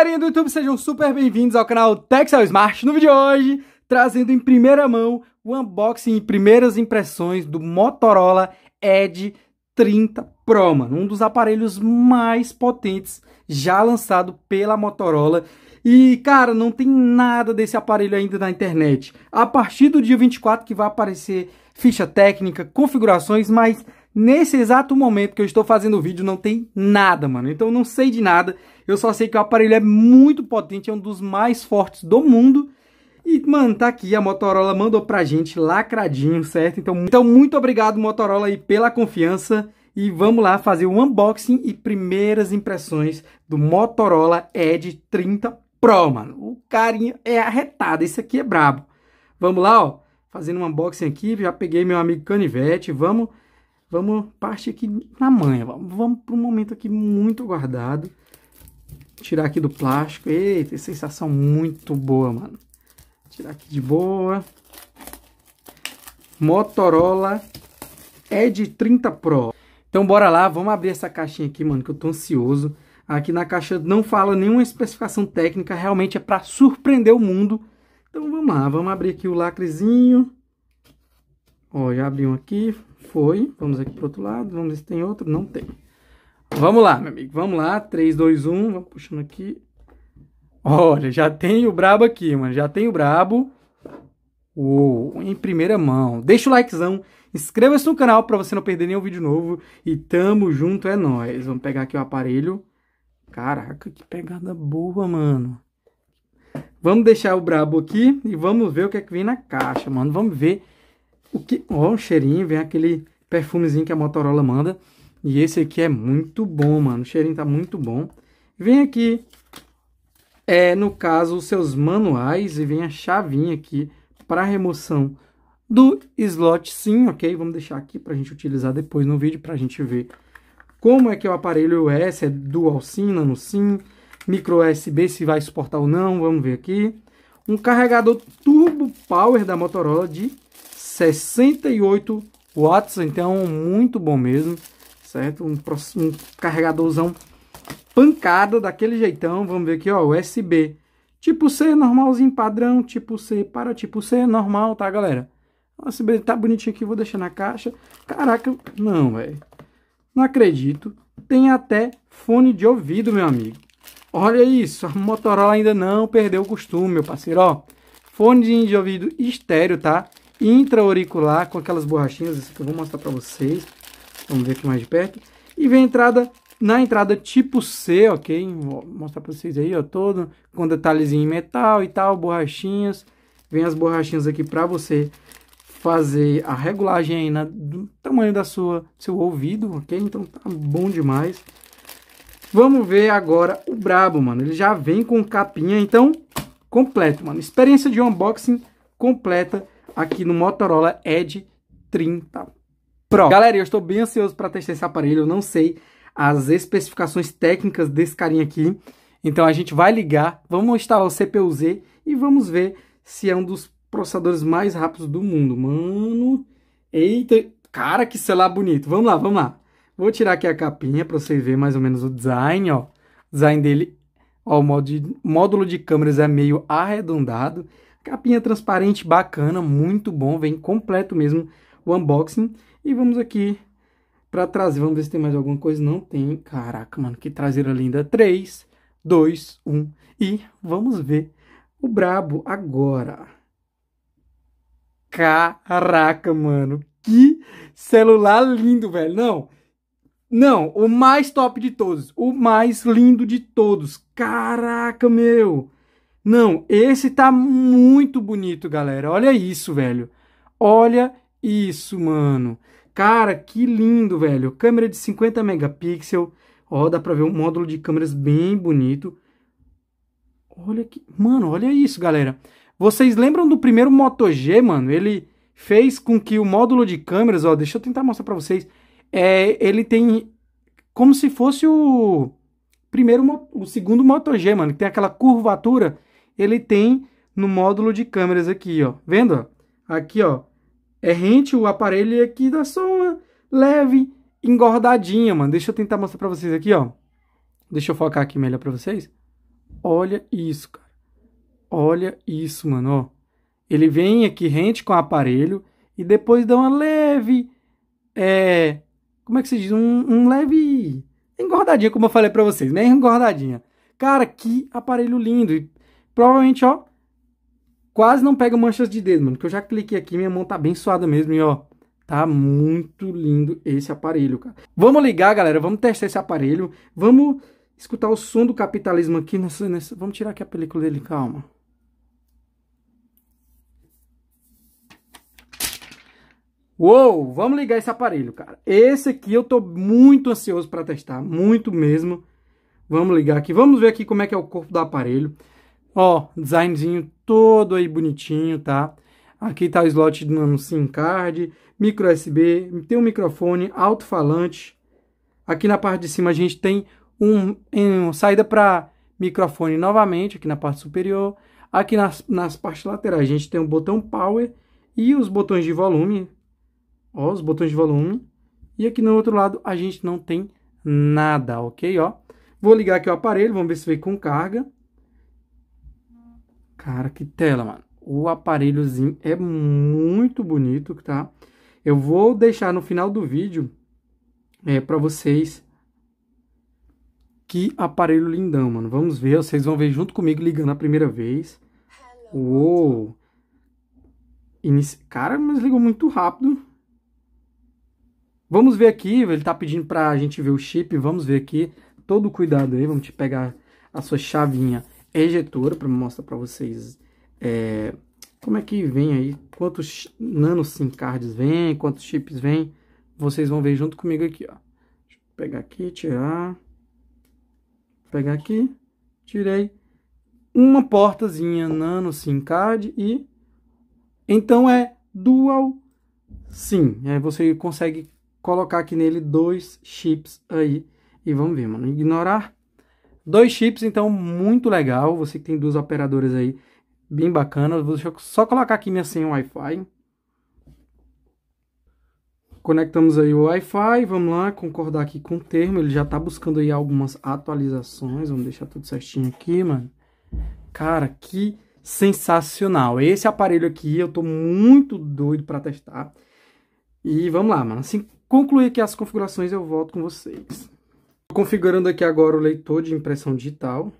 galerinha do YouTube, sejam super bem-vindos ao canal Texel Smart. No vídeo de hoje, trazendo em primeira mão o unboxing e primeiras impressões do Motorola Edge 30 Pro, mano. Um dos aparelhos mais potentes já lançado pela Motorola. E, cara, não tem nada desse aparelho ainda na internet. A partir do dia 24 que vai aparecer ficha técnica, configurações, mas nesse exato momento que eu estou fazendo o vídeo não tem nada, mano. Então não sei de nada. Eu só sei que o aparelho é muito potente, é um dos mais fortes do mundo. E, mano, tá aqui, a Motorola mandou pra gente lacradinho, certo? Então, então muito obrigado, Motorola, aí, pela confiança. E vamos lá fazer o um unboxing e primeiras impressões do Motorola Edge 30 Pro, mano. O carinho é arretado, isso aqui é brabo. Vamos lá, ó, fazendo um unboxing aqui, já peguei meu amigo canivete, vamos... Vamos partir aqui na manha, vamos, vamos para um momento aqui muito guardado. Tirar aqui do plástico. Eita, sensação muito boa, mano. Tirar aqui de boa. Motorola Edge 30 Pro. Então bora lá, vamos abrir essa caixinha aqui, mano, que eu tô ansioso. Aqui na caixa não fala nenhuma especificação técnica, realmente é para surpreender o mundo. Então vamos lá, vamos abrir aqui o lacrezinho. Ó, já abri um aqui, foi. Vamos aqui pro outro lado, vamos ver se tem outro, não tem. Vamos lá, meu amigo. Vamos lá. 3, 2, 1. Vamos puxando aqui. Olha, já tem o brabo aqui, mano. Já tem o brabo. Uou, em primeira mão. Deixa o likezão. Inscreva-se no canal para você não perder nenhum vídeo novo. E tamo junto, é nóis. Vamos pegar aqui o aparelho. Caraca, que pegada boa, mano. Vamos deixar o brabo aqui e vamos ver o que é que vem na caixa, mano. Vamos ver o que... Ó, oh, um cheirinho, vem aquele perfumezinho que a Motorola manda. E esse aqui é muito bom, mano. O cheirinho tá muito bom. Vem aqui, é, no caso, os seus manuais e vem a chavinha aqui para remoção do slot sim, ok? Vamos deixar aqui para a gente utilizar depois no vídeo para a gente ver como é que é o aparelho se é dual SIM, nano SIM, micro USB, se vai suportar ou não, vamos ver aqui. Um carregador turbo power da Motorola de 68 watts, então muito bom mesmo certo? Um, um carregadorzão pancada daquele jeitão, vamos ver aqui, ó, USB. Tipo C, normalzinho, padrão, tipo C, para tipo C, normal, tá, galera? USB tá bonitinho aqui, vou deixar na caixa. Caraca, não, velho. Não acredito. Tem até fone de ouvido, meu amigo. Olha isso, a Motorola ainda não perdeu o costume, meu parceiro, ó. Fone de ouvido estéreo, tá? Intra-auricular, com aquelas borrachinhas, isso que eu vou mostrar pra vocês. Vamos ver aqui mais de perto. E vem a entrada na entrada tipo C, ok? Vou mostrar para vocês aí, ó, todo com detalhezinho em metal e tal, borrachinhas. Vem as borrachinhas aqui para você fazer a regulagem aí na, né, do tamanho da sua seu ouvido, ok? Então tá bom demais. Vamos ver agora o brabo, mano. Ele já vem com capinha, então completo, mano. Experiência de unboxing completa aqui no Motorola Edge 30 Pro. Galera, eu estou bem ansioso para testar esse aparelho, eu não sei as especificações técnicas desse carinha aqui. Então a gente vai ligar, vamos instalar o CPU-Z e vamos ver se é um dos processadores mais rápidos do mundo. Mano, eita, cara, que celular bonito. Vamos lá, vamos lá. Vou tirar aqui a capinha para você ver mais ou menos o design, ó. design dele, ó, o módulo de câmeras é meio arredondado. Capinha transparente, bacana, muito bom, vem completo mesmo o unboxing. E vamos aqui para trazer. Vamos ver se tem mais alguma coisa. Não tem. Caraca, mano, que traseira linda. 3, 2, 1 e vamos ver o brabo agora. Caraca, mano, que celular lindo, velho. Não, não, o mais top de todos, o mais lindo de todos. Caraca, meu. Não, esse tá muito bonito, galera. Olha isso, velho. Olha isso, mano. Cara, que lindo, velho. Câmera de 50 megapixels. Ó, dá pra ver um módulo de câmeras bem bonito. Olha que... Mano, olha isso, galera. Vocês lembram do primeiro Moto G, mano? Ele fez com que o módulo de câmeras... Ó, deixa eu tentar mostrar pra vocês. É, ele tem... Como se fosse o... Primeiro, o segundo Moto G, mano. Que tem aquela curvatura. Ele tem no módulo de câmeras aqui, ó. Vendo? Aqui, ó é rente o aparelho é e aqui dá só uma leve engordadinha, mano. Deixa eu tentar mostrar pra vocês aqui, ó. Deixa eu focar aqui melhor pra vocês. Olha isso, cara. Olha isso, mano, ó. Ele vem aqui rente com o aparelho e depois dá uma leve... É... Como é que se diz? Um, um leve... Engordadinha, como eu falei pra vocês, né? Engordadinha. Cara, que aparelho lindo. E provavelmente, ó, quase não pega manchas de dedo, mano. Que eu já cliquei aqui, minha mão tá bem suada mesmo. E ó, tá muito lindo esse aparelho, cara. Vamos ligar, galera. Vamos testar esse aparelho. Vamos escutar o som do capitalismo aqui. Nessa, nessa... Vamos tirar aqui a película dele, calma. Uou, vamos ligar esse aparelho, cara. Esse aqui eu tô muito ansioso para testar, muito mesmo. Vamos ligar aqui, vamos ver aqui como é que é o corpo do aparelho. Ó, designzinho todo aí bonitinho, tá? Aqui tá o slot do nano SIM card, micro USB, tem um microfone, alto-falante. Aqui na parte de cima a gente tem um, um saída para microfone novamente, aqui na parte superior. Aqui nas, nas partes laterais a gente tem um botão power e os botões de volume. Ó, os botões de volume. E aqui no outro lado a gente não tem nada, ok? Ó, vou ligar aqui o aparelho, vamos ver se vem com carga. Cara, que tela, mano. O aparelhozinho é muito bonito, tá? Eu vou deixar no final do vídeo é, para vocês que aparelho lindão, mano. Vamos ver, vocês vão ver junto comigo ligando a primeira vez. Uou! Inici... Cara, mas ligou muito rápido. Vamos ver aqui, ele tá pedindo pra gente ver o chip, vamos ver aqui. Todo cuidado aí, vamos te pegar a sua chavinha ejetora é para mostrar para vocês é, como é que vem aí, quantos nano SIM cards vem, quantos chips vem. Vocês vão ver junto comigo aqui, ó. Deixa eu pegar aqui, tirar. Pegar aqui, tirei uma portazinha nano SIM card e então é dual SIM. Aí você consegue colocar aqui nele dois chips aí e vamos ver, mano. Ignorar Dois chips, então, muito legal. Você que tem duas operadoras aí, bem bacana. Deixa eu só colocar aqui minha senha Wi-Fi. Conectamos aí o Wi-Fi, vamos lá, concordar aqui com o termo. Ele já tá buscando aí algumas atualizações. Vamos deixar tudo certinho aqui, mano. Cara, que sensacional. Esse aparelho aqui eu tô muito doido para testar. E vamos lá, mano. Assim concluir aqui as configurações, eu volto com vocês configurando aqui agora o leitor de impressão digital.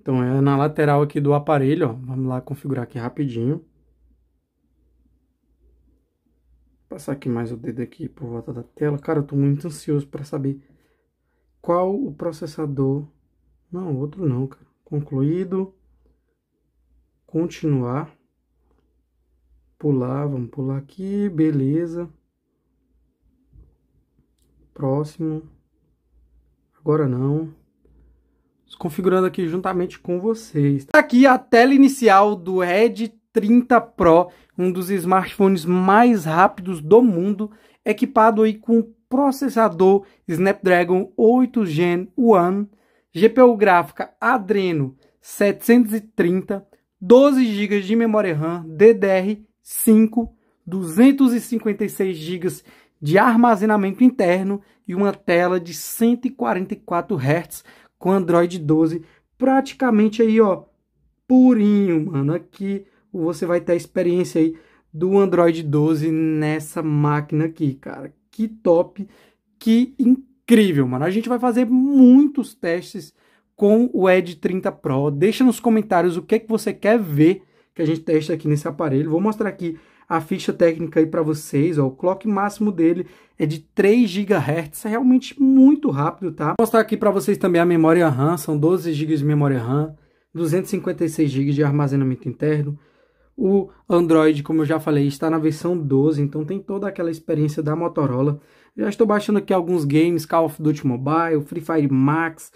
Então é na lateral aqui do aparelho, ó. vamos lá configurar aqui rapidinho. Vou passar aqui mais o dedo aqui por volta da tela. Cara, eu tô muito ansioso para saber qual o processador... Não, outro não, cara. Concluído. Continuar. Pular, vamos pular aqui, beleza. Próximo. Agora não. Configurando aqui juntamente com vocês. Tá aqui a tela inicial do Red 30 Pro, um dos smartphones mais rápidos do mundo, equipado aí com processador Snapdragon 8 Gen 1, GPU gráfica Adreno 730, 12 GB de memória RAM DDR5, 256 GB de armazenamento interno e uma tela de 144 Hz com Android 12, praticamente aí, ó, purinho, mano. Aqui você vai ter a experiência aí do Android 12 nessa máquina aqui, cara. Que top, que incrível, mano. A gente vai fazer muitos testes com o Edge 30 Pro. Deixa nos comentários o que é que você quer ver que a gente teste aqui nesse aparelho. Vou mostrar aqui a ficha técnica aí para vocês, ó, o clock máximo dele é de 3 GHz, é realmente muito rápido, tá? Vou mostrar aqui para vocês também a memória RAM, são 12 GB de memória RAM, 256 GB de armazenamento interno. O Android, como eu já falei, está na versão 12, então tem toda aquela experiência da Motorola. Já estou baixando aqui alguns games, Call of Duty Mobile, Free Fire Max.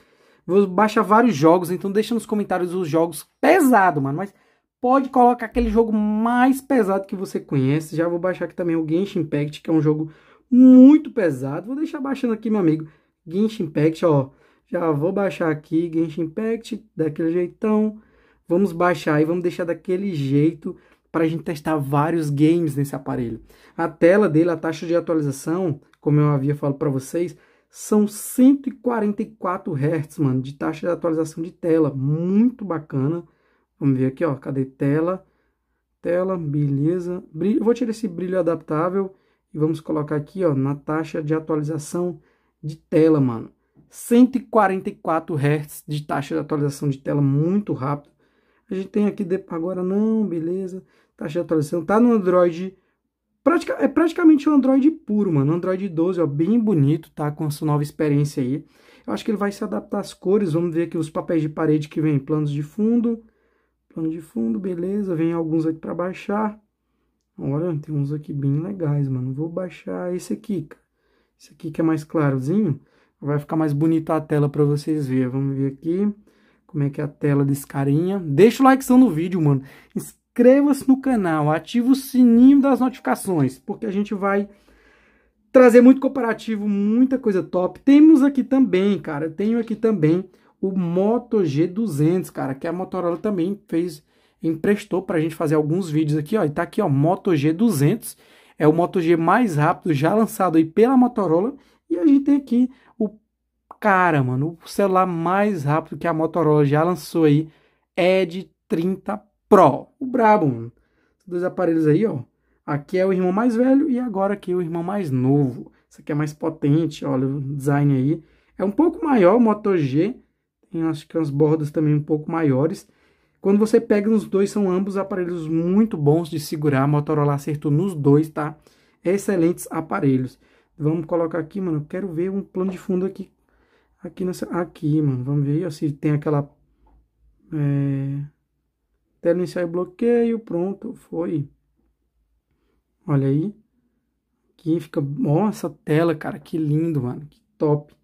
Vou baixar vários jogos, então deixa nos comentários os jogos pesado, mano, mas pode colocar aquele jogo mais pesado que você conhece. Já vou baixar aqui também o Genshin Impact, que é um jogo muito pesado. Vou deixar baixando aqui, meu amigo. Genshin Impact, ó. Já vou baixar aqui Genshin Impact, daquele jeitão. Vamos baixar e vamos deixar daquele jeito para a gente testar vários games nesse aparelho. A tela dele, a taxa de atualização, como eu havia falado para vocês, são 144 Hz, mano, de taxa de atualização de tela, muito bacana. Vamos ver aqui, ó, cadê tela? Tela, beleza. Brilho, vou tirar esse brilho adaptável e vamos colocar aqui, ó, na taxa de atualização de tela, mano. 144 Hz de taxa de atualização de tela muito rápido. A gente tem aqui de... agora não, beleza. Taxa de atualização tá no Android pratica... é praticamente um Android puro, mano. Android 12, ó, bem bonito, tá com essa nova experiência aí. Eu acho que ele vai se adaptar às cores. Vamos ver aqui os papéis de parede que vem, planos de fundo. Plano de fundo, beleza. Vem alguns aqui para baixar. Olha, tem uns aqui bem legais, mano. Vou baixar esse aqui, cara. Esse aqui que é mais clarozinho. Vai ficar mais bonita a tela para vocês verem. Vamos ver aqui como é que é a tela desse carinha. Deixa o like no vídeo, mano. Inscreva-se no canal, ativa o sininho das notificações, porque a gente vai trazer muito comparativo, muita coisa top. Temos aqui também, cara, tenho aqui também o Moto G200, cara, que a Motorola também fez, emprestou para a gente fazer alguns vídeos aqui, ó, e tá aqui, ó, Moto G200, é o Moto G mais rápido já lançado aí pela Motorola, e a gente tem aqui o cara, mano, o celular mais rápido que a Motorola já lançou aí, Edge 30 Pro, o brabo, mano. dois aparelhos aí, ó, aqui é o irmão mais velho e agora aqui é o irmão mais novo. Esse aqui é mais potente, olha o design aí. É um pouco maior o Moto G, tem acho que as bordas também um pouco maiores. Quando você pega nos dois, são ambos aparelhos muito bons de segurar. A Motorola acertou nos dois, tá? Excelentes aparelhos. Vamos colocar aqui, mano. Eu quero ver um plano de fundo aqui. Aqui, nessa, aqui mano. Vamos ver se tem aquela... É, tela iniciar e bloqueio. Pronto, foi. Olha aí. Aqui fica... nossa tela, cara. Que lindo, mano. Que top.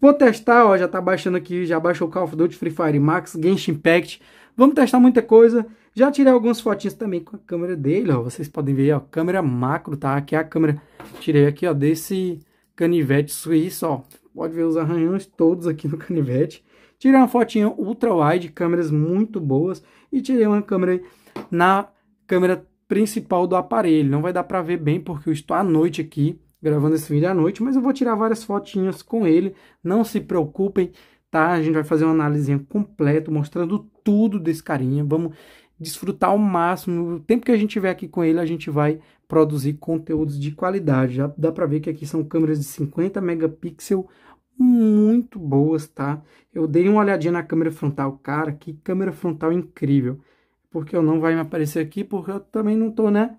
Vou testar, ó, já tá baixando aqui, já baixou o Call of Duty Free Fire Max, Genshin Impact. Vamos testar muita coisa. Já tirei algumas fotinhas também com a câmera dele, ó. Vocês podem ver, ó, câmera macro, tá? Aqui é a câmera, tirei aqui, ó, desse canivete suíço, ó. Pode ver os arranhões todos aqui no canivete. Tirei uma fotinha ultra-wide, câmeras muito boas. E tirei uma câmera na câmera principal do aparelho. Não vai dar pra ver bem porque eu estou à noite aqui gravando esse vídeo à noite, mas eu vou tirar várias fotinhas com ele, não se preocupem, tá? A gente vai fazer uma análise completa, mostrando tudo desse carinha, vamos desfrutar ao máximo, o tempo que a gente tiver aqui com ele, a gente vai produzir conteúdos de qualidade, já dá para ver que aqui são câmeras de 50 megapixels, muito boas, tá? Eu dei uma olhadinha na câmera frontal, cara, que câmera frontal incrível, porque eu não vai me aparecer aqui, porque eu também não tô, né,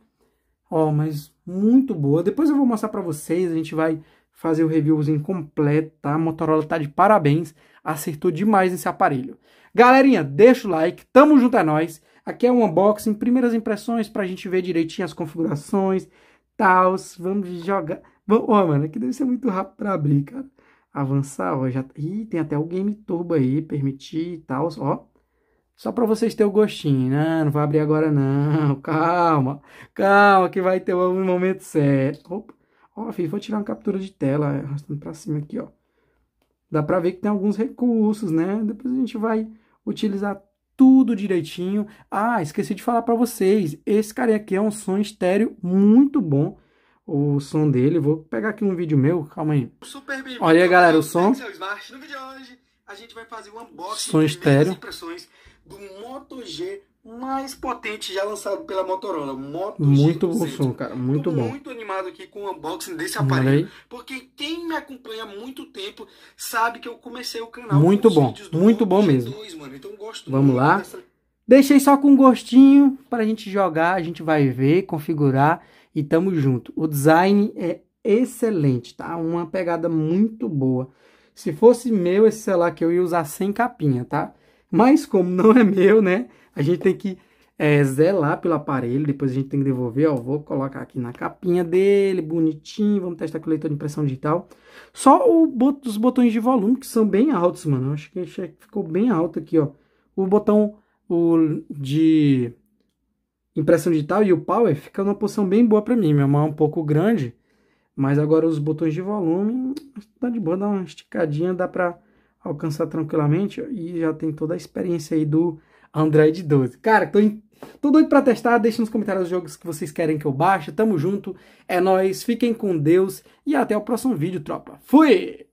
Ó, mas muito boa. Depois eu vou mostrar para vocês, a gente vai fazer o reviewzinho completo, tá? A Motorola tá de parabéns, acertou demais nesse aparelho. Galerinha, deixa o like, tamo junto é nós. Aqui é um unboxing, primeiras impressões pra gente ver direitinho as configurações, tal, vamos jogar. Ó, oh, mano, aqui deve ser muito rápido pra abrir, cara. Avançar, ó, já... Ih, tem até o Game Turbo aí, permitir e tal, ó. Só para vocês terem o gostinho, né? Não vai abrir agora não. Calma, calma que vai ter um momento certo. Opa. Ó, filho, vou tirar uma captura de tela, arrastando para cima aqui, ó. Dá para ver que tem alguns recursos, né? Depois a gente vai utilizar tudo direitinho. Ah, esqueci de falar para vocês. Esse cara aqui é um som estéreo muito bom. O som dele, vou pegar aqui um vídeo meu, calma aí. Super Olha aí, galera, o som. Hoje, som estéreo do Moto G mais potente já lançado pela Motorola. Moto muito G bom som, cara, muito Tô bom. muito animado aqui com o unboxing desse aparelho, porque quem me acompanha há muito tempo sabe que eu comecei o canal muito bom, muito bom G2, mesmo. Mano, então Vamos lá. Dessa... Deixei só com gostinho para a gente jogar, a gente vai ver, configurar e tamo junto. O design é excelente, tá? Uma pegada muito boa. Se fosse meu esse celular que eu ia usar sem capinha, tá? Mas como não é meu, né? A gente tem que é, zelar pelo aparelho, depois a gente tem que devolver, ó, vou colocar aqui na capinha dele, bonitinho, vamos testar com o leitor de impressão digital. Só o bot os botões de volume, que são bem altos, mano, eu acho que ficou bem alto aqui, ó. O botão o, de impressão digital e o power fica numa posição bem boa para mim, minha mão é um pouco grande, mas agora os botões de volume, tá de boa, dá uma esticadinha, dá para alcançar tranquilamente e já tem toda a experiência aí do Android 12. Cara, tô, in... tô doido pra testar, deixa nos comentários os jogos que vocês querem que eu baixe, tamo junto, é nós, fiquem com Deus e até o próximo vídeo, tropa. Fui!